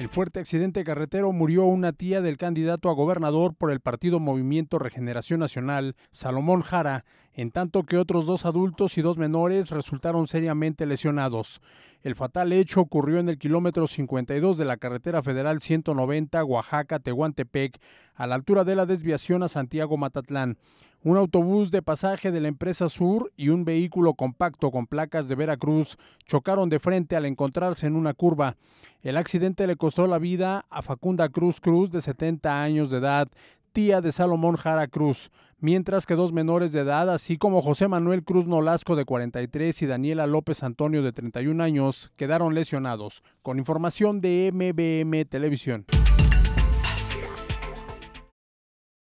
El fuerte accidente carretero murió una tía del candidato a gobernador por el partido Movimiento Regeneración Nacional, Salomón Jara, en tanto que otros dos adultos y dos menores resultaron seriamente lesionados. El fatal hecho ocurrió en el kilómetro 52 de la carretera federal 190 Oaxaca-Tehuantepec, a la altura de la desviación a Santiago-Matatlán un autobús de pasaje de la empresa Sur y un vehículo compacto con placas de Veracruz chocaron de frente al encontrarse en una curva. El accidente le costó la vida a Facunda Cruz Cruz, de 70 años de edad, tía de Salomón Jara Cruz, mientras que dos menores de edad, así como José Manuel Cruz Nolasco de 43 y Daniela López Antonio de 31 años, quedaron lesionados. Con información de MBM Televisión.